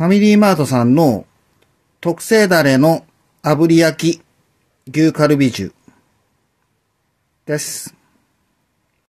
ファミリーマートさんの特製ダレの炙り焼き牛カルビ重です。